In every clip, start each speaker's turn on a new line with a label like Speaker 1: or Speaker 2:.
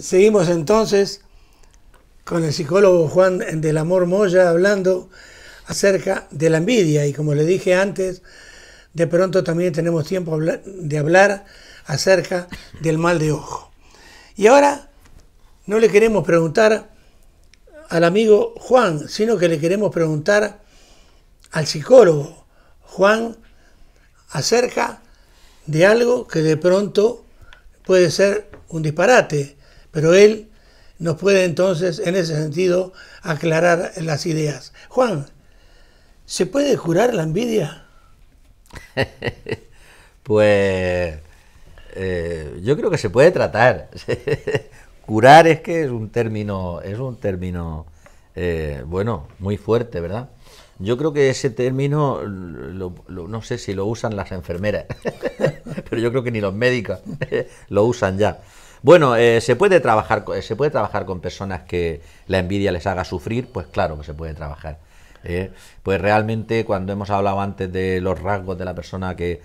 Speaker 1: Seguimos entonces con el psicólogo Juan del Amor Moya hablando acerca de la envidia y como le dije antes, de pronto también tenemos tiempo de hablar acerca del mal de ojo. Y ahora no le queremos preguntar al amigo Juan, sino que le queremos preguntar al psicólogo Juan acerca de algo que de pronto puede ser un disparate pero él nos puede entonces, en ese sentido, aclarar las ideas. Juan, ¿se puede curar la envidia?
Speaker 2: pues eh, yo creo que se puede tratar. curar es que es un término, es un término, eh, bueno, muy fuerte, ¿verdad? Yo creo que ese término, no sé si lo usan las enfermeras, pero yo creo que ni los médicos lo usan ya. Bueno, eh, se, puede trabajar, eh, se puede trabajar con personas que la envidia les haga sufrir, pues claro que se puede trabajar. ¿eh? pues realmente cuando hemos hablado antes de los rasgos de la persona que,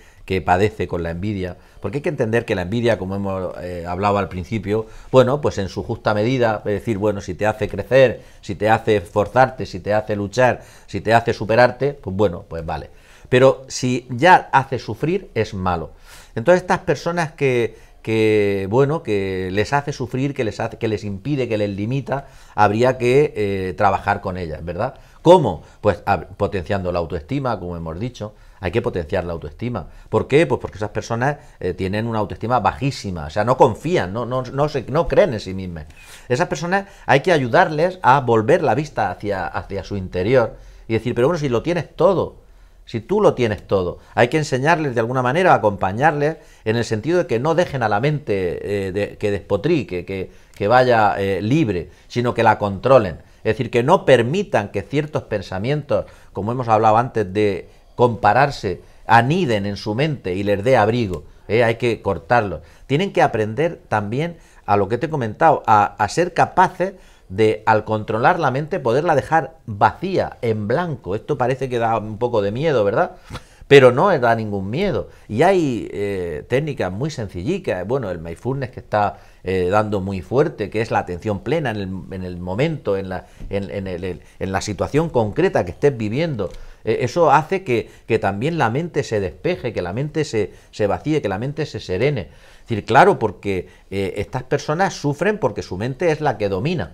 Speaker 2: padece con la envidia, porque hay que entender que la envidia, como hemos hablado al principio, bueno, pues en su justa medida, es decir, bueno, si te hace crecer, si te hace esforzarte, si te hace luchar, si te hace superarte, pues bueno, pues vale. Pero si ya hace sufrir, es malo. Entonces estas personas que, que bueno, que les hace sufrir, que les hace, que les impide, que les limita, habría que eh, trabajar con ellas, ¿verdad? ¿Cómo? Pues potenciando la autoestima, como hemos dicho. Hay que potenciar la autoestima. ¿Por qué? Pues porque esas personas eh, tienen una autoestima bajísima, o sea, no confían, no, no, no, se, no creen en sí mismas. Esas personas hay que ayudarles a volver la vista hacia, hacia su interior y decir, pero bueno, si lo tienes todo, si tú lo tienes todo. Hay que enseñarles de alguna manera, acompañarles, en el sentido de que no dejen a la mente eh, que despotrique, que, vaya eh, libre, sino que la controlen. Es decir, que no permitan que ciertos pensamientos, como hemos hablado antes de compararse, aniden en su mente y les dé abrigo. Eh, hay que cortarlos. Tienen que aprender también a lo que te he comentado, a, a ser capaces de al controlar la mente poderla dejar vacía, en blanco. Esto parece que da un poco de miedo, ¿verdad? Pero no da ningún miedo. Y hay eh, técnicas muy sencillitas, Bueno, el mindfulness que está eh, dando muy fuerte, que es la atención plena en el, en el momento, en la, en, el, en la situación concreta que estés viviendo. Eh, eso hace que, también la mente se despeje, que la mente se, se, vacíe, que la mente se serene. Es decir, claro, porque estas personas sufren porque su mente es la que domina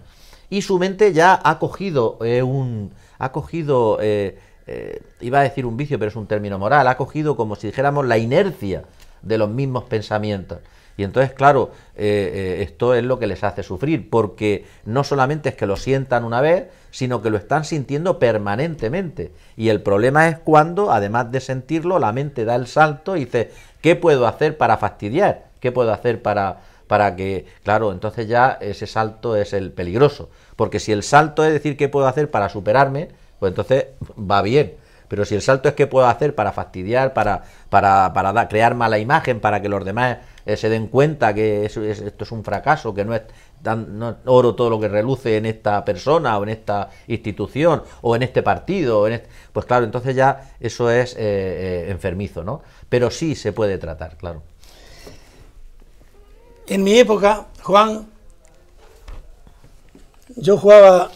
Speaker 2: y su mente ya ha cogido eh, un... ha cogido... Eh, eh, iba a decir un vicio, pero es un término moral, ha cogido como si dijéramos la inercia de los mismos pensamientos. Y entonces, claro, esto es lo que les hace sufrir, porque no solamente es que lo sientan una vez, sino que lo están sintiendo permanentemente. Y el problema es cuando, además de sentirlo, la mente da el salto y dice, ¿qué puedo hacer para fastidiar? ¿Qué puedo hacer para, para que, claro, entonces ya ese salto es el peligroso. Porque si el salto es decir qué puedo hacer para superarme, pues entonces va bien. Pero si el salto es qué puedo hacer para fastidiar, para, para, crear mala imagen, para que los demás eh, se den cuenta que esto es un fracaso, que no es oro todo lo que reluce en esta persona o en esta institución o en este partido, pues claro, entonces ya eso es eh, eh, enfermizo, ¿no? Pero sí se puede tratar, claro.
Speaker 1: En mi época, Juan, yo jugaba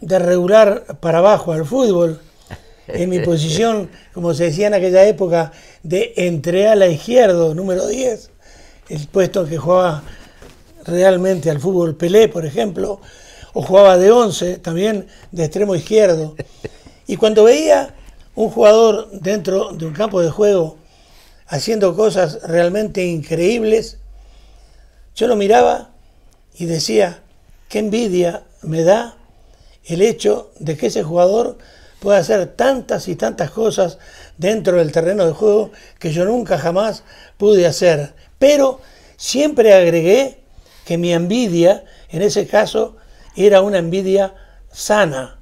Speaker 1: de regular para abajo al fútbol, en mi posición, como se decía en aquella época, de entre a la izquierdo, número 10, el puesto que jugaba realmente al fútbol Pelé, por ejemplo, o jugaba de 11, también de extremo izquierdo. Y cuando veía un jugador dentro de un campo de juego haciendo cosas realmente increíbles, yo lo miraba y decía, qué envidia me da el hecho de que ese jugador pueda hacer tantas y tantas cosas dentro del terreno de juego que yo nunca jamás pude hacer. Pero siempre agregué que mi envidia, en ese caso, era una envidia sana.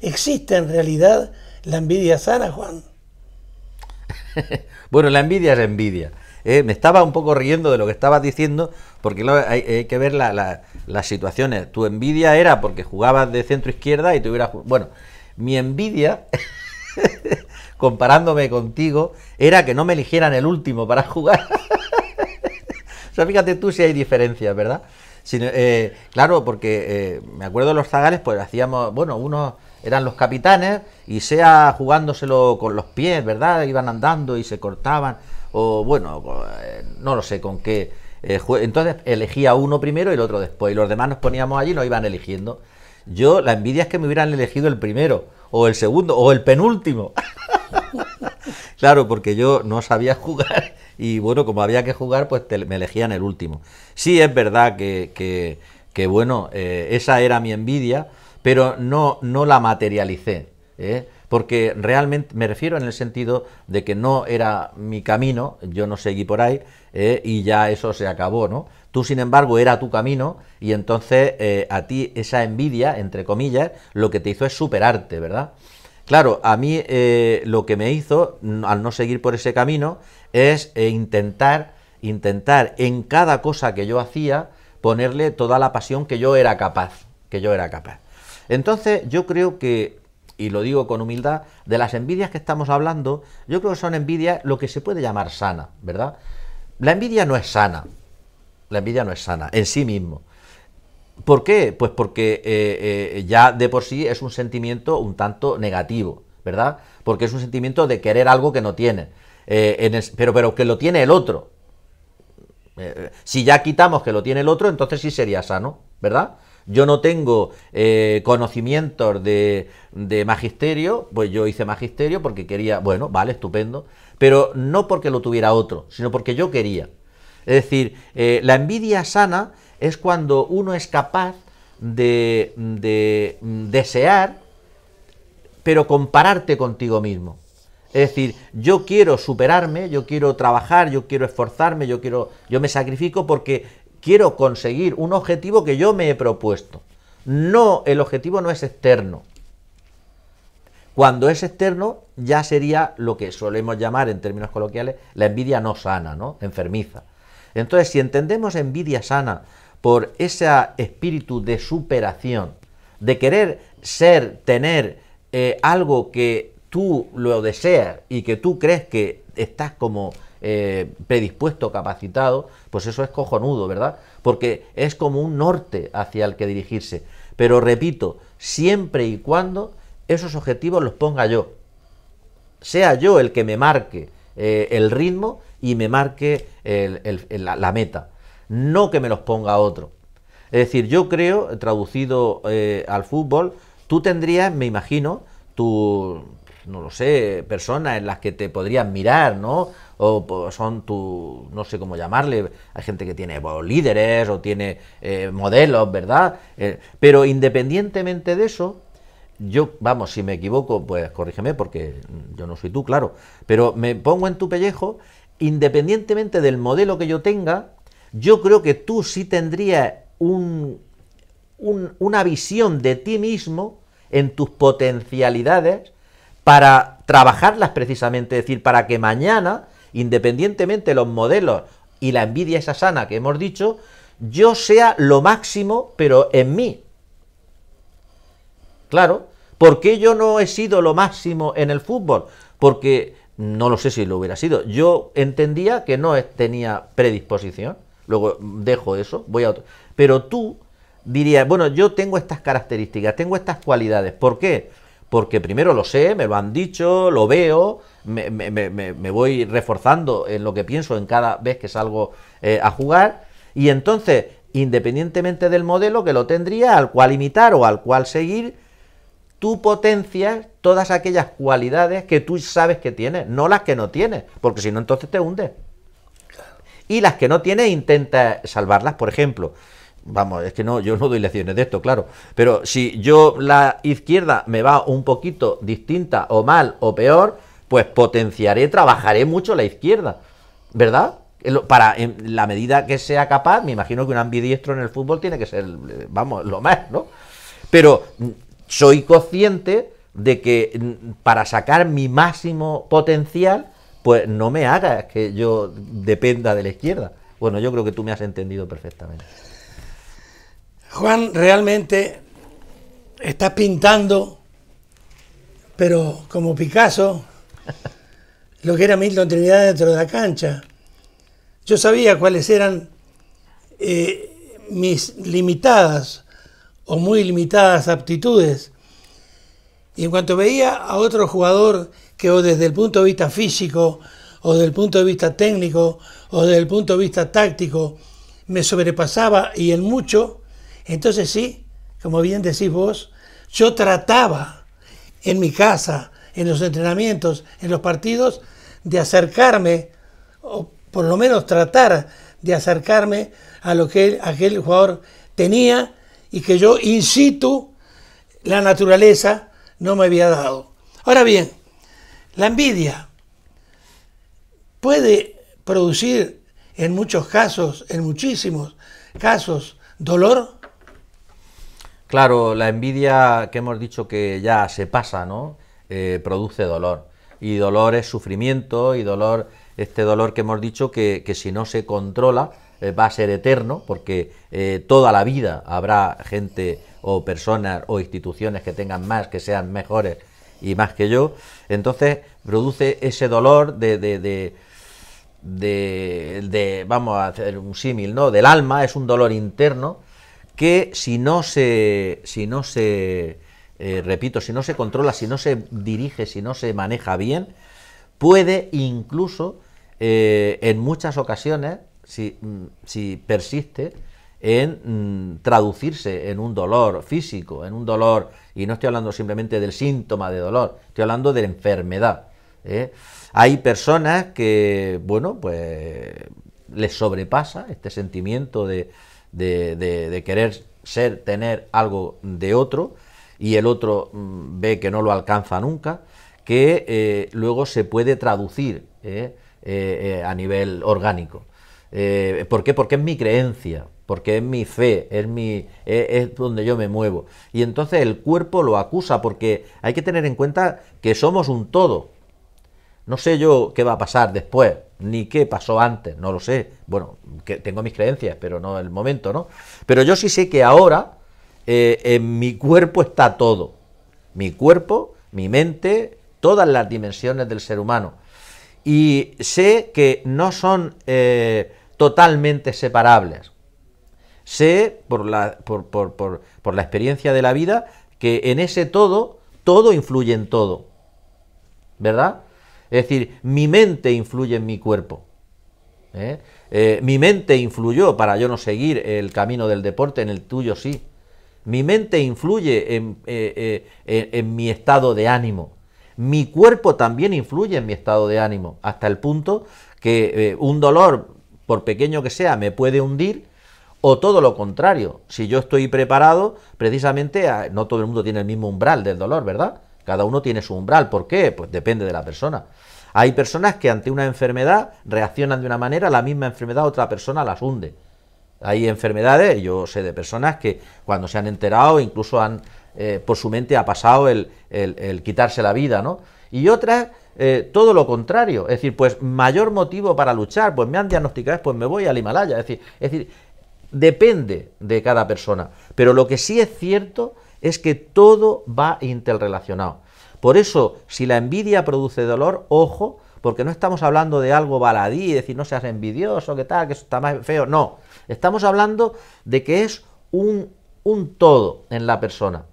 Speaker 1: ¿Existe en realidad la envidia sana, Juan?
Speaker 2: bueno, la envidia es envidia. ¿eh? me estaba un poco riendo de lo que estabas diciendo, porque hay, que ver la, las situaciones. Tu envidia era porque jugabas de centro izquierda y te hubieras... Bueno, mi envidia, comparándome contigo, era que no me eligieran el último para jugar. o sea, fíjate tú si hay diferencias, ¿verdad? Eh, claro, porque eh, me acuerdo de los zagales, pues hacíamos, bueno, unos eran los capitanes y sea jugándoselo con los pies, ¿verdad? Iban andando y se cortaban, o bueno, pues, eh, no lo sé con qué entonces elegía uno primero y el otro después. Y los demás nos poníamos allí y nos iban eligiendo. Yo, la envidia es que me hubieran elegido el primero, o el segundo, o el penúltimo. claro, porque yo no sabía jugar y bueno, como había que jugar, pues me elegían el último. Sí, es verdad que, bueno, eh, esa era mi envidia, pero no, no la materialicé. ¿eh? porque realmente me refiero en el sentido de que no era mi camino, yo no seguí por ahí eh, y ya eso se acabó, ¿no? Tú, sin embargo, era tu camino y entonces eh, a ti esa envidia, entre comillas, lo que te hizo es superarte, ¿verdad? Claro, a mí eh, lo que me hizo, al no seguir por ese camino, es intentar, intentar en cada cosa que yo hacía, ponerle toda la pasión que yo era capaz, que yo era capaz. Entonces yo creo que y lo digo con humildad, de las envidias que estamos hablando, yo creo que son envidias lo que se puede llamar sana, ¿verdad? La envidia no es sana, la envidia no es sana en sí mismo. ¿Por qué? Pues porque eh, eh, ya de por sí es un sentimiento un tanto negativo, ¿verdad? Porque es un sentimiento de querer algo que no tiene, eh, pero, pero que lo tiene el otro. si ya quitamos que lo tiene el otro, entonces sí sería sano, ¿verdad? yo no tengo eh, conocimientos de, magisterio, pues yo hice magisterio porque quería, bueno, vale, estupendo, pero no porque lo tuviera otro, sino porque yo quería. Es decir, eh, la envidia sana es cuando uno es capaz de, de, mm, desear, pero compararte contigo mismo. Es decir, yo quiero superarme, yo quiero trabajar, yo quiero esforzarme, yo quiero, yo me sacrifico porque quiero conseguir un objetivo que yo me he propuesto. No, el objetivo no es externo. Cuando es externo, ya sería lo que solemos llamar en términos coloquiales la envidia no sana, ¿no? Enfermiza. Entonces, si entendemos envidia sana por ese espíritu de superación, de querer ser, tener eh, algo que tú lo deseas y que tú crees que estás como eh, predispuesto, capacitado, pues eso es cojonudo, ¿verdad? Porque es como un norte hacia el que dirigirse. Pero repito, siempre y cuando esos objetivos los ponga yo. Sea yo el que me marque eh, el ritmo y me marque la, meta. No que me los ponga otro. Es decir, yo creo, traducido eh, al fútbol, tú tendrías, me imagino, tú... no lo sé, personas en las que te podrías mirar, ¿no? o son tu, no sé cómo llamarle, hay gente que tiene líderes o tiene eh, modelos, ¿verdad? Eh, pero independientemente de eso, yo, vamos, si me equivoco, pues corrígeme porque yo no soy tú, claro, pero me pongo en tu pellejo, independientemente del modelo que yo tenga, yo creo que tú sí tendrías un, una visión de ti mismo en tus potencialidades para trabajarlas precisamente, es decir, para que mañana independientemente de los modelos y la envidia esa sana que hemos dicho, yo sea lo máximo, pero en mí. Claro, ¿por qué yo no he sido lo máximo en el fútbol? Porque no lo sé si lo hubiera sido. Yo entendía que no tenía predisposición. Luego dejo eso, voy a otro. Pero tú dirías, bueno, yo tengo estas características, tengo estas cualidades. ¿Por qué? porque primero lo sé, me lo han dicho, lo veo, me, voy reforzando en lo que pienso en cada vez que salgo eh, a jugar, y entonces, independientemente del modelo que lo tendría, al cual imitar o al cual seguir, tú potencias todas aquellas cualidades que tú sabes que tienes, no las que no tienes, porque si no, entonces te hunde. Y las que no tienes, intenta salvarlas, por ejemplo vamos, es que no, yo no doy lecciones de esto, claro, pero si yo la izquierda me va un poquito distinta o mal o peor, pues potenciaré, trabajaré mucho la izquierda, ¿verdad? Para en la medida que sea capaz, me imagino que un ambidiestro en el fútbol tiene que ser, vamos, lo más, ¿no? Pero mm, soy consciente de que mm, para sacar mi máximo potencial, pues no me hagas que yo dependa de la izquierda. Bueno, yo creo que tú me has entendido perfectamente.
Speaker 1: Juan realmente está pintando, pero como Picasso, lo que era Milton Trinidad dentro de la cancha. Yo sabía cuáles eran eh, mis limitadas o muy limitadas aptitudes. Y en cuanto veía a otro jugador que o desde el punto de vista físico, o desde el punto de vista técnico, o desde el punto de vista táctico, me sobrepasaba y en mucho, entonces sí, como bien decís vos, yo trataba en mi casa, en los entrenamientos, en los partidos, de acercarme, o por lo menos tratar de acercarme a lo que aquel jugador tenía y que yo in situ la naturaleza no me había dado. Ahora bien, la envidia puede producir en muchos casos, en muchísimos casos, dolor.
Speaker 2: Claro, la envidia que hemos dicho que ya se pasa, ¿no? Eh, produce dolor. Y dolor es sufrimiento y dolor, este dolor que hemos dicho que, si no se controla eh, va a ser eterno porque eh, toda la vida habrá gente o personas o instituciones que tengan más, que sean mejores y más que yo. Entonces produce ese dolor de, de, de de, de, vamos a hacer un símil, ¿no? Del alma, es un dolor interno que si no se, si no se eh, repito, si no se controla, si no se dirige, si no se maneja bien, puede incluso eh, en muchas ocasiones, si, mm, persiste, en mm, traducirse en un dolor físico, en un dolor, y no estoy hablando simplemente del síntoma de dolor, estoy hablando de enfermedad. ¿eh? Hay personas que, bueno, pues les sobrepasa este sentimiento de, de, querer ser, tener algo de otro, y el otro mm, ve que no lo alcanza nunca, que eh, luego se puede traducir eh, eh, a nivel orgánico. ¿Por qué? Porque es mi creencia, porque es mi fe, es, mi, e, es donde yo me muevo. Y entonces el cuerpo lo acusa, porque hay que tener en cuenta que somos un todo. No sé yo qué va a pasar después, ni qué pasó antes, no lo sé. Bueno, tengo mis creencias, pero no el momento, ¿no? Pero yo sí sé que ahora eh, en mi cuerpo está todo. Mi cuerpo, mi mente, todas las dimensiones del ser humano. Y sé que no son eh, totalmente separables. Sé, por la, por, por la experiencia de la vida, que en ese todo, todo influye en todo. ¿Verdad? Es decir, mi mente influye en mi cuerpo. ¿eh? Eh, mi mente influyó para yo no seguir el camino del deporte, en el tuyo sí. Mi mente influye en eh, mi estado de ánimo. Mi cuerpo también influye en mi estado de ánimo, hasta el punto que un dolor, por pequeño que sea, me puede hundir o todo lo contrario, si yo estoy preparado, precisamente, no todo el mundo tiene el mismo umbral del dolor, ¿verdad? Cada uno tiene su umbral. ¿Por qué? Pues depende de la persona. Hay personas que ante una enfermedad reaccionan de una manera, la misma enfermedad otra persona las hunde. Hay enfermedades, yo sé de personas que cuando se han enterado, incluso han, eh, por su mente ha pasado el, quitarse la vida, ¿no? Y otras, eh, todo lo contrario. Es decir, pues mayor motivo para luchar, pues me han diagnosticado, pues me voy al Himalaya. Es decir, es decir, depende de cada persona. Pero lo que sí es cierto es que todo va interrelacionado. Por eso, si la envidia produce dolor, ojo, porque no estamos hablando de algo baladí, decir no seas envidioso, que tal, que eso está más feo, no. Estamos hablando de que es un, un todo en la persona.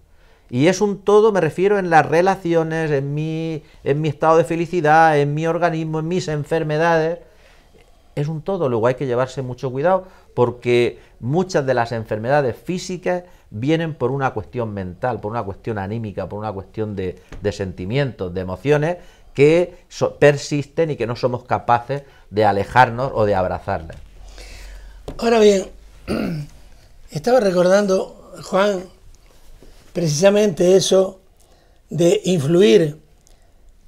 Speaker 2: Y es un todo, me refiero en las relaciones, en en mi estado de felicidad, en mi organismo, en mis enfermedades es un todo, luego hay que llevarse mucho cuidado porque muchas de las enfermedades físicas vienen por una cuestión mental, por una cuestión anímica, por una cuestión de, sentimientos, de emociones que persisten y que no somos capaces de alejarnos o de abrazarlas.
Speaker 1: Ahora bien, estaba recordando, Juan, precisamente eso de influir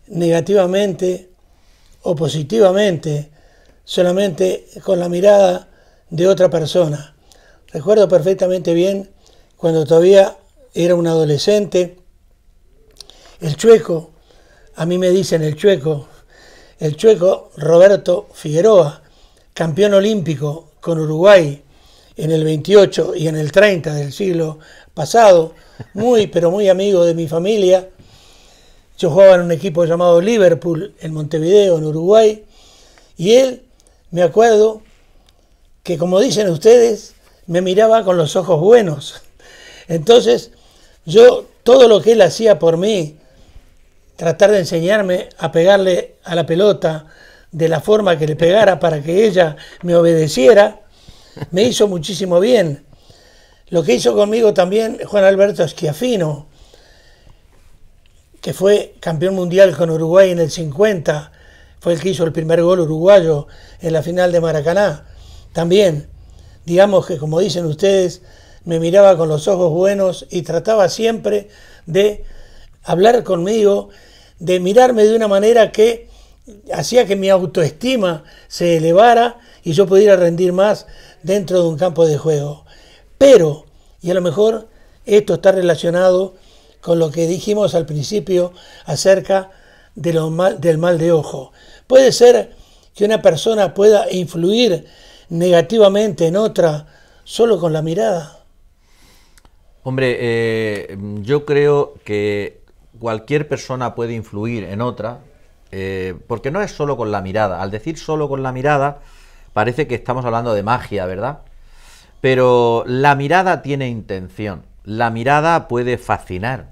Speaker 1: negativamente o positivamente solamente con la mirada de otra persona. Recuerdo perfectamente bien cuando todavía era un adolescente, el chueco, a mí me dicen el chueco, el chueco Roberto Figueroa, campeón olímpico con Uruguay en el 28 y en el 30 del siglo pasado, muy pero muy amigo de mi familia. Yo jugaba en un equipo llamado Liverpool en Montevideo, en Uruguay, y él me acuerdo que, como dicen ustedes, me miraba con los ojos buenos. Entonces, yo todo lo que él hacía por mí, tratar de enseñarme a pegarle a la pelota de la forma que le pegara para que ella me obedeciera, me hizo muchísimo bien. Lo que hizo conmigo también Juan Alberto Esquiafino, que fue campeón mundial con Uruguay en el 50, fue el que hizo el primer gol uruguayo en la final de Maracaná. También, digamos que como dicen ustedes, me miraba con los ojos buenos y trataba siempre de hablar conmigo, de mirarme de una manera que hacía que mi autoestima se elevara y yo pudiera rendir más dentro de un campo de juego. Pero, y a lo mejor esto está relacionado con lo que dijimos al principio acerca de mal, del mal de ojo. Puede ser que una persona pueda influir negativamente en otra solo con la mirada.
Speaker 2: Hombre, eh, yo creo que cualquier persona puede influir en otra, eh, porque no es solo con la mirada. Al decir solo con la mirada, parece que estamos hablando de magia, ¿verdad? Pero la mirada tiene intención, la mirada puede fascinar,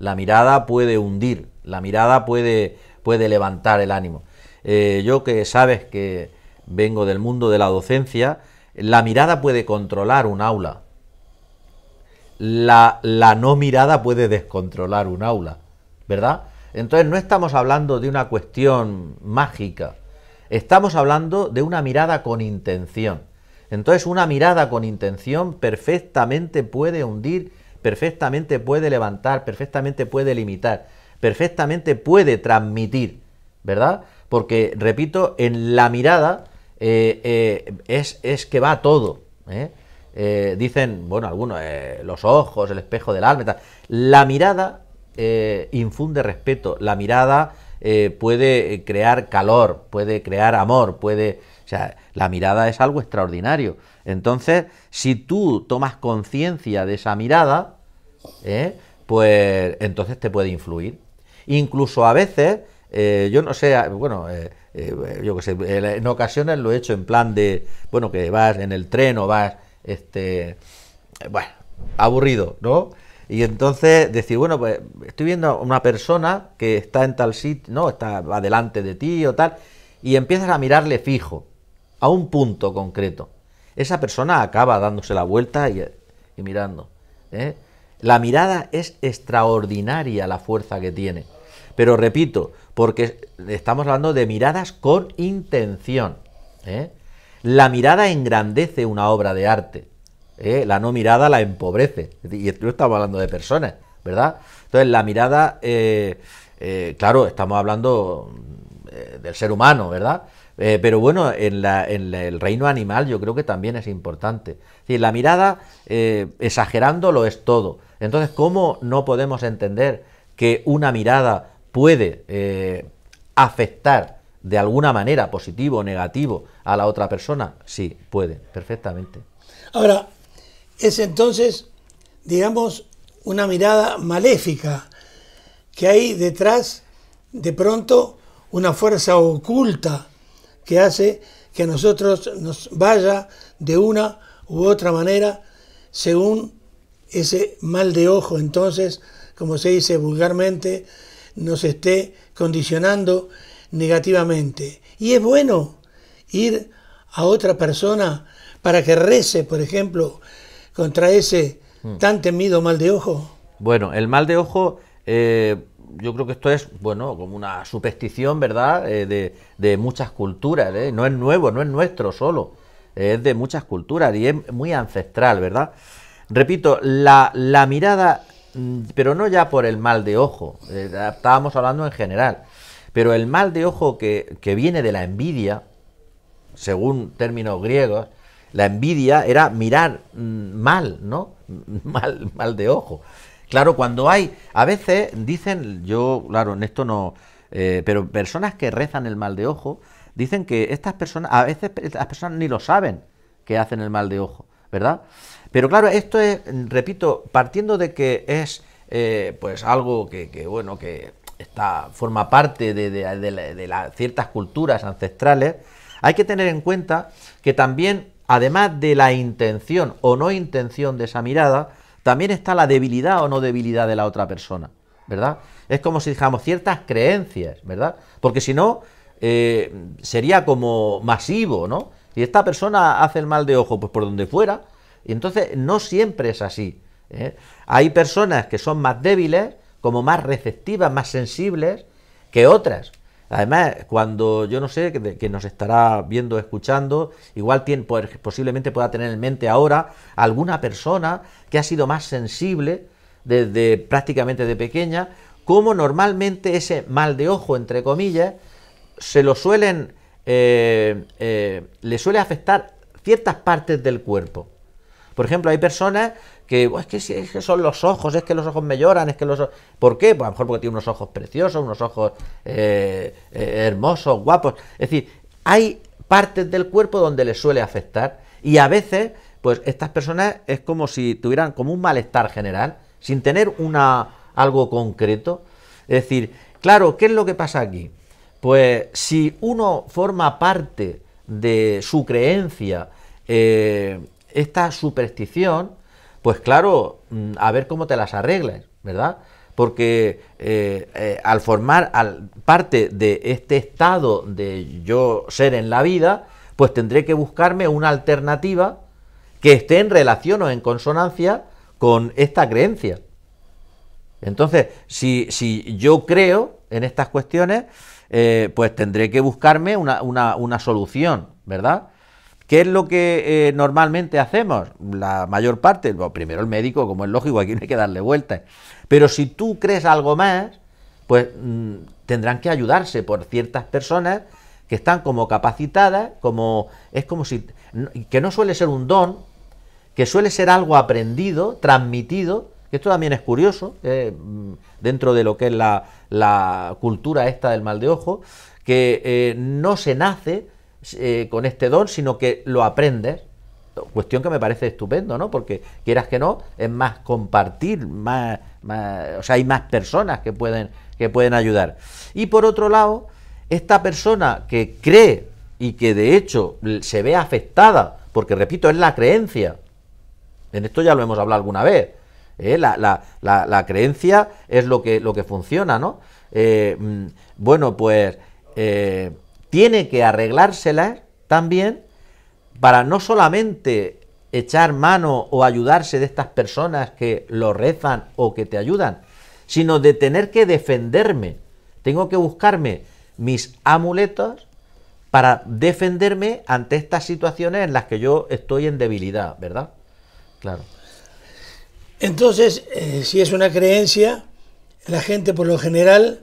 Speaker 2: la mirada puede hundir, la mirada puede, puede levantar el ánimo. Eh, yo que sabes que vengo del mundo de la docencia, la mirada puede controlar un aula. La, la no mirada puede descontrolar un aula, ¿verdad? Entonces no estamos hablando de una cuestión mágica, estamos hablando de una mirada con intención. Entonces una mirada con intención perfectamente puede hundir, perfectamente puede levantar, perfectamente puede limitar perfectamente puede transmitir, ¿verdad? Porque, repito, en la mirada eh, eh, es, es, que va todo. ¿eh? dicen, bueno, algunos, los ojos, el espejo del alma. La mirada infunde respeto, la mirada puede crear calor, puede crear amor, puede... O sea, la mirada es algo extraordinario. Entonces, si tú tomas conciencia de esa mirada, pues entonces te puede influir. Incluso a veces, eh, yo no sé, bueno, eh, eh, yo qué sé, en ocasiones lo he hecho en plan de, bueno, que vas en el tren o vas, este, bueno, aburrido, ¿no? Y entonces decir, bueno, pues estoy viendo a una persona que está en tal sitio, ¿no? Está adelante de ti o tal, y empiezas a mirarle fijo, a un punto concreto. Esa persona acaba dándose la vuelta y, mirando. ¿eh? La mirada es extraordinaria la fuerza que tiene. Pero repito, porque estamos hablando de miradas con intención. ¿eh? La mirada engrandece una obra de arte. ¿eh? La no mirada la empobrece. Y no estamos hablando de personas, ¿verdad? Entonces la mirada, eh, claro, estamos hablando del ser humano, ¿verdad? pero bueno, en, el reino animal yo creo que también es importante. Si la mirada, exagerándolo exagerando, lo es todo. Entonces, ¿cómo no podemos entender que una mirada puede eh, afectar de alguna manera, positivo o negativo, a la otra persona? Sí, puede, perfectamente.
Speaker 1: Ahora, es entonces, digamos, una mirada maléfica que hay detrás, de pronto, una fuerza oculta que hace que a nosotros nos vaya de una u otra manera según ese mal de ojo, entonces, como se dice vulgarmente, nos esté condicionando negativamente. Y es bueno ir a otra persona para que rece, por ejemplo, contra ese hmm. tan temido mal de ojo.
Speaker 2: Bueno, el mal de ojo, eh, yo creo que esto es, bueno, como una superstición, ¿verdad?, eh, de, de, muchas culturas, ¿eh? no es nuevo, no es nuestro solo, es de muchas culturas y es muy ancestral, ¿verdad? Repito, la, la mirada Mm, pero no ya por el mal de ojo, eh, estábamos hablando en general, pero el mal de ojo que, viene de la envidia, según términos griegos, la envidia era mirar mm, mal, ¿no? Mal, mal de ojo. Claro, cuando hay, a veces dicen, yo, claro, en esto no, eh, pero personas que rezan el mal de ojo, dicen que estas personas, a veces las personas ni lo saben que hacen el mal de ojo, ¿verdad? Pero claro, esto es, repito, partiendo de que es eh, pues algo que, bueno, que está, forma parte de, ciertas culturas ancestrales, hay que tener en cuenta que también, además de la intención o no intención de esa mirada, también está la debilidad o no debilidad de la otra persona, ¿verdad? Es como si dijéramos ciertas creencias, ¿verdad? Porque si no, eh, sería como masivo, ¿no? Si esta persona hace el mal de ojo, pues por donde fuera, y entonces no siempre es así. ¿eh? Hay personas que son más débiles, como más receptivas, más sensibles que otras. Además, cuando yo no sé que, nos estará viendo, escuchando, igual tiene, posiblemente pueda tener en mente ahora alguna persona que ha sido más sensible desde prácticamente de pequeña, como normalmente ese mal de ojo, entre comillas, se lo suelen, eh, eh, le suele afectar ciertas partes del cuerpo. Por ejemplo, hay personas que, es, que que son los ojos, es que los ojos me lloran, es que los ojos... ¿Por qué? Pues a lo mejor porque tiene unos ojos preciosos, unos ojos eh, eh, hermosos, guapos. Es decir, hay partes del cuerpo donde les suele afectar y a veces, pues estas personas es como si tuvieran como un malestar general, sin tener una, algo concreto. Es decir, claro, ¿qué es lo que pasa aquí? Pues si uno forma parte de su creencia, eh, esta superstición, pues claro, mm, a ver cómo te las arregles, ¿verdad? Porque eh, eh, al formar al, parte de este estado de yo ser en la vida, pues tendré que buscarme una alternativa que esté en relación o en consonancia con esta creencia. Entonces, si, si yo creo en estas cuestiones, eh, pues tendré que buscarme una solución, ¿verdad? ¿Qué es lo que eh, normalmente hacemos? La mayor parte, primero el médico, como es lógico, aquí no hay que darle vueltas. Pero si tú crees algo más, pues mm, tendrán que ayudarse por ciertas personas que están como capacitadas, como es como si que no suele ser un don, que suele ser algo aprendido, transmitido, que esto también es curioso, eh, mm, dentro de lo que es la, cultura esta del mal de ojo, que eh, no se nace, eh, con este don, sino que lo aprendes. Cuestión que me parece estupendo, ¿no? Porque quieras que no, es más compartir, más, más, o sea, hay más personas que pueden, que pueden ayudar. Y por otro lado, esta persona que cree y que de hecho se ve afectada, porque repito, es la creencia, en esto ya lo hemos hablado alguna vez, ¿eh? la, creencia es lo que, lo que funciona, ¿no? Eh, mm, bueno, pues tiene que arreglárselas también para no solamente echar mano o ayudarse de estas personas que lo rezan o que te ayudan, sino de tener que defenderme. Tengo que buscarme mis amuletos para defenderme ante estas situaciones en las que yo estoy en debilidad, ¿verdad? Claro.
Speaker 1: Entonces, eh, si es una creencia, la gente por lo general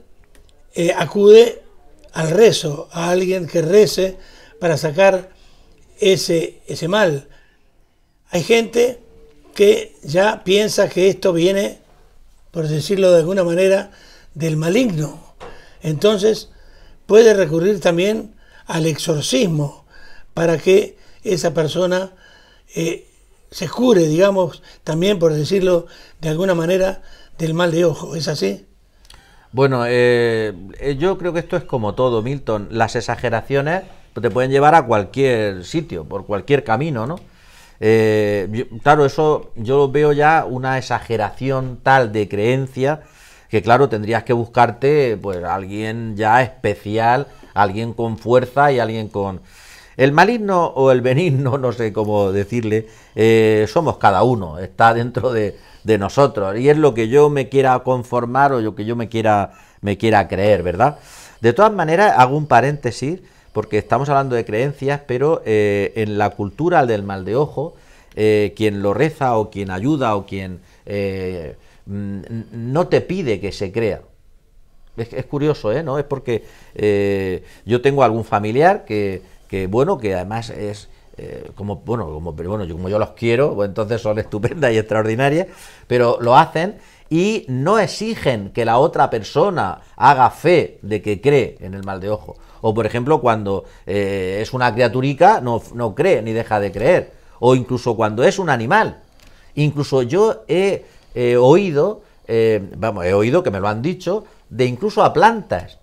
Speaker 1: eh, acude al rezo, a alguien que rece para sacar ese, ese mal. Hay gente que ya piensa que esto viene, por decirlo de alguna manera, del maligno. Entonces puede recurrir también al exorcismo para que esa persona eh, se cure, digamos, también por decirlo de alguna manera, del mal de ojo. ¿Es así?
Speaker 2: Bueno, eh, eh, yo creo que esto es como todo, Milton. Las exageraciones te pueden llevar a cualquier sitio, por cualquier camino, ¿no? Eh, claro, eso yo veo ya una exageración tal de creencia que, claro, tendrías que buscarte pues alguien ya especial, alguien con fuerza y alguien con... El maligno o el benigno, no sé cómo decirle, eh, somos cada uno, está dentro de, nosotros y es lo que yo me quiera conformar o lo que yo me quiera, me quiera creer, ¿verdad? De todas maneras, hago un paréntesis porque estamos hablando de creencias, pero eh, en la cultura del mal de ojo, eh, quien lo reza o quien ayuda o quien mm, no te pide que se crea. Es, curioso, ¿eh? ¿No? Es porque yo tengo algún familiar que que bueno, que además es eh, como bueno, como bueno, yo como yo los quiero, pues entonces son estupendas y extraordinarias, pero lo hacen y no exigen que la otra persona haga fe de que cree en el mal de ojo. O por ejemplo, cuando eh, es una criaturica, no, cree ni deja de creer. O incluso cuando es un animal. Incluso yo he eh, oído, vamos, he oído que me lo han dicho, de incluso a plantas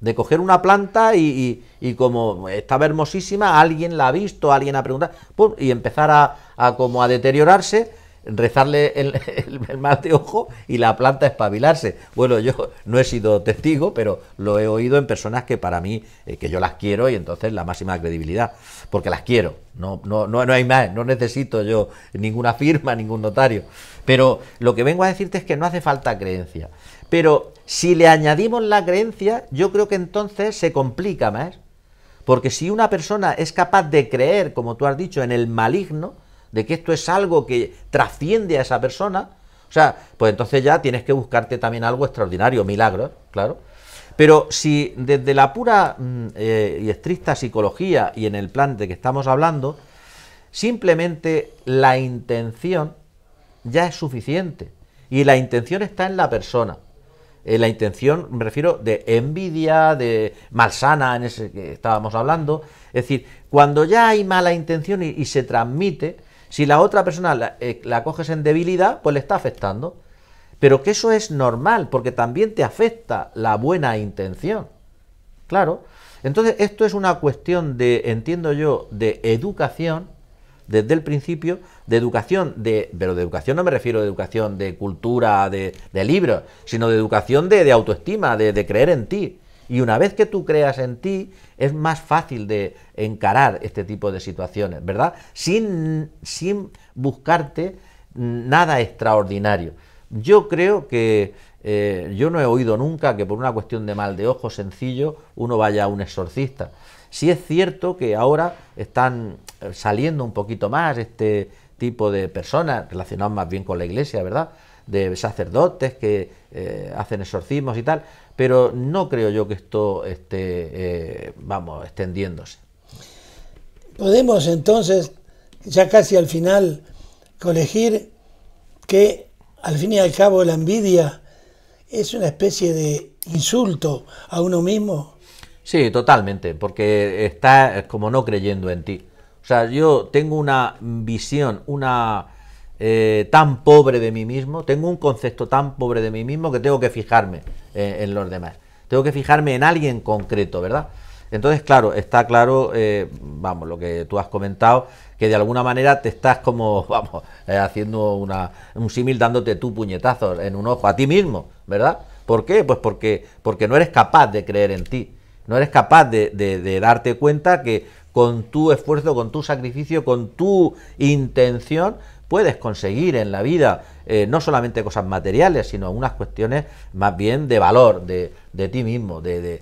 Speaker 2: de coger una planta y, como estaba hermosísima, alguien la ha visto, alguien ha preguntado, y empezar a, como a deteriorarse, rezarle el, el, mal de ojo y la planta espabilarse. Bueno, yo no he sido testigo, pero lo he oído en personas que para mí, eh, que yo las quiero y entonces la máxima credibilidad, porque las quiero, no, no, no, no hay más, no necesito yo ninguna firma, ningún notario. Pero lo que vengo a decirte es que no hace falta creencia. Pero si le añadimos la creencia, yo creo que entonces se complica más. Porque si una persona es capaz de creer, como tú has dicho, en el maligno, de que esto es algo que trasciende a esa persona, o sea, pues entonces ya tienes que buscarte también algo extraordinario, milagro, claro. Pero si desde la pura mm, eh, y estricta psicología y en el plan de que estamos hablando, simplemente la intención ya es suficiente. Y la intención está en la persona. Eh, la intención, me refiero, de envidia, de malsana, en ese que estábamos hablando. Es decir, cuando ya hay mala intención y, se transmite, si la otra persona la, eh, la, coges en debilidad, pues le está afectando. Pero que eso es normal, porque también te afecta la buena intención. Claro. Entonces, esto es una cuestión de, entiendo yo, de educación desde el principio de educación, de, pero de educación no me refiero a educación de cultura, de, libros, sino de educación de, autoestima, de, creer en ti. Y una vez que tú creas en ti, es más fácil de encarar este tipo de situaciones, ¿verdad? Sin, sin buscarte nada extraordinario. Yo creo que eh, yo no he oído nunca que por una cuestión de mal de ojo sencillo uno vaya a un exorcista. ...si es cierto que ahora están eh, saliendo un poquito más este tipo de personas relacionadas más bien con la iglesia, ¿verdad? De sacerdotes que eh, hacen exorcismos y tal, pero no creo yo que esto esté, eh, vamos, extendiéndose.
Speaker 1: Podemos entonces, ya casi al final, colegir que al fin y al cabo la envidia es una especie de insulto a uno mismo.
Speaker 2: Sí, totalmente, porque estás eh, como no creyendo en ti. O sea, yo tengo una visión, una eh, tan pobre de mí mismo, tengo un concepto tan pobre de mí mismo que tengo que fijarme eh, en los demás. Tengo que fijarme en alguien concreto, ¿verdad? Entonces, claro, está claro, vamos, lo que tú has comentado, que de alguna manera te estás como, vamos, haciendo una, un símil dándote tu puñetazo en un ojo a ti mismo, ¿verdad? ¿Por qué? Pues porque, porque no eres capaz de creer en ti. No eres capaz de, darte cuenta que con tu esfuerzo, con tu sacrificio, con tu intención, puedes conseguir en la vida eh, no solamente cosas materiales, sino unas cuestiones más bien de valor, de, ti mismo, de,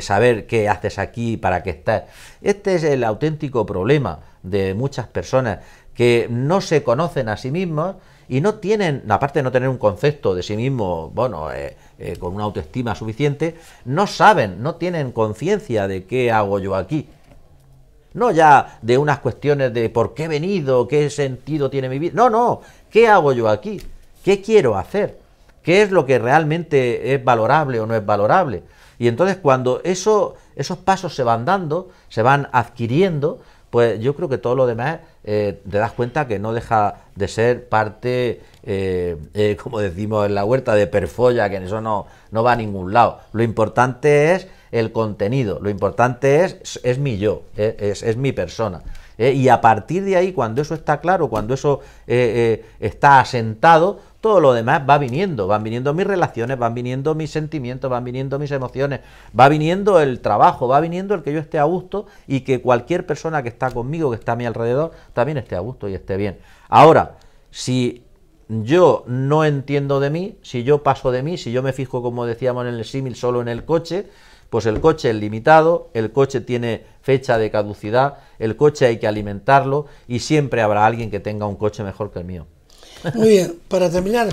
Speaker 2: saber qué haces aquí, para qué estás. Este es el auténtico problema de muchas personas que no se conocen a sí mismos y no tienen, aparte de no tener un concepto de sí mismo, bueno, eh, eh, con una autoestima suficiente, no saben, no tienen conciencia de qué hago yo aquí. No ya de unas cuestiones de por qué he venido, qué sentido tiene mi vida. No, no, ¿qué hago yo aquí? ¿Qué quiero hacer? ¿Qué es lo que realmente es valorable o no es valorable? Y entonces cuando eso, esos pasos se van dando, se van adquiriendo, pues yo creo que todo lo demás eh, te das cuenta que no deja de ser parte, eh, eh, como decimos en la huerta, de perfolla, que en eso no, va a ningún lado. Lo importante es el contenido, lo importante es, es mi yo, es mi persona. y a partir de ahí, cuando eso está claro, cuando eso está asentado, todo lo demás va viniendo, van viniendo mis relaciones, van viniendo mis sentimientos, van viniendo mis emociones, va viniendo el trabajo, va viniendo el que yo esté a gusto y que cualquier persona que está conmigo, que está a mi alrededor, también esté a gusto y esté bien. Ahora, si yo no entiendo de mí, si yo paso de mí, si yo me fijo, como decíamos en el símil, solo en el coche, pues el coche es limitado, el coche tiene fecha de caducidad, el coche hay que alimentarlo y siempre habrá alguien que tenga un coche mejor que el mío.
Speaker 1: Muy bien, para terminar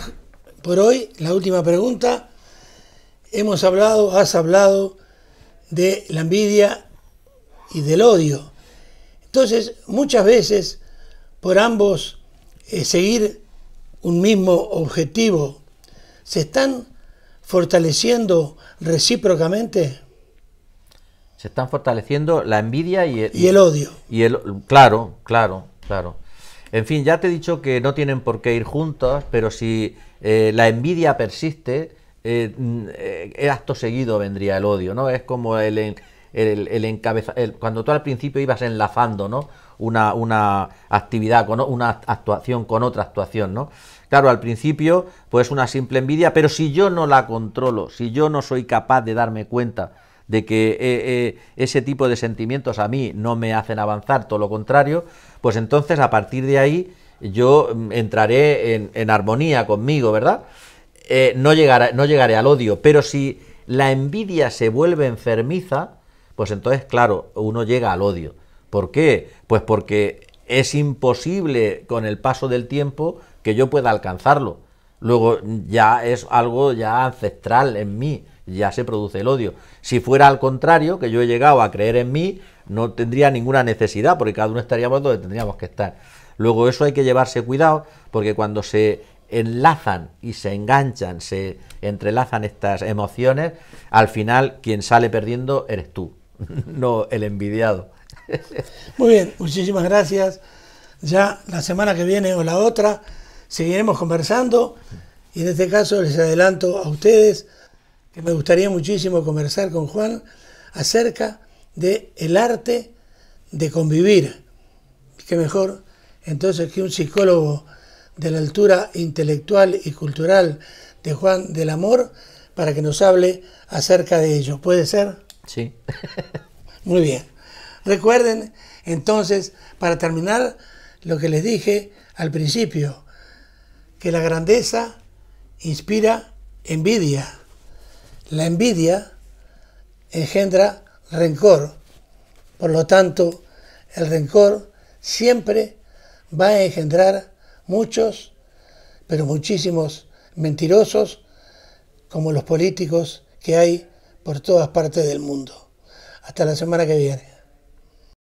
Speaker 1: por hoy, la última pregunta. Hemos hablado, has hablado de la envidia y del odio. Entonces, muchas veces, por ambos eh, seguir un mismo objetivo, ¿se están fortaleciendo recíprocamente?
Speaker 2: Se están fortaleciendo la envidia y el, y el odio. Y el, claro, claro, claro. En fin, ya te he dicho que no tienen por qué ir juntos, pero si eh, la envidia persiste, el eh, mm, eh, acto seguido vendría el odio, ¿no? Es como el, el, cuando tú al principio ibas enlazando, ¿no? Una, una actividad, con, una actuación con otra actuación, ¿no? Claro, al principio, pues una simple envidia, pero si yo no la controlo, si yo no soy capaz de darme cuenta de que eh, eh, ese tipo de sentimientos a mí no me hacen avanzar, todo lo contrario, pues entonces a partir de ahí yo mm, entraré en, armonía conmigo, ¿verdad? Eh, no, no llegaré al odio, pero si la envidia se vuelve enfermiza, pues entonces, claro, uno llega al odio. ¿Por qué? Pues porque es imposible con el paso del tiempo que yo pueda alcanzarlo. Luego ya es algo ya ancestral en mí ya se produce el odio. Si fuera al contrario, que yo he llegado a creer en mí, no tendría ninguna necesidad, porque cada uno estaríamos donde tendríamos que estar. Luego eso hay que llevarse cuidado, porque cuando se enlazan y se enganchan, se entrelazan estas emociones, al final quien sale perdiendo eres tú, no el envidiado.
Speaker 1: Muy bien, muchísimas gracias. Ya la semana que viene o la otra seguiremos conversando y en este caso les adelanto a ustedes me gustaría muchísimo conversar con Juan acerca de el arte de convivir. Qué mejor entonces que un psicólogo de la altura intelectual y cultural de Juan del Amor para que nos hable acerca de ello. ¿Puede ser? Sí. Muy bien. Recuerden entonces, para terminar, lo que les dije al principio, que la grandeza inspira envidia. La envidia engendra rencor. Por lo tanto, el rencor siempre va a engendrar muchos, pero muchísimos mentirosos, como los políticos que hay por todas partes del mundo. Hasta la semana que viene.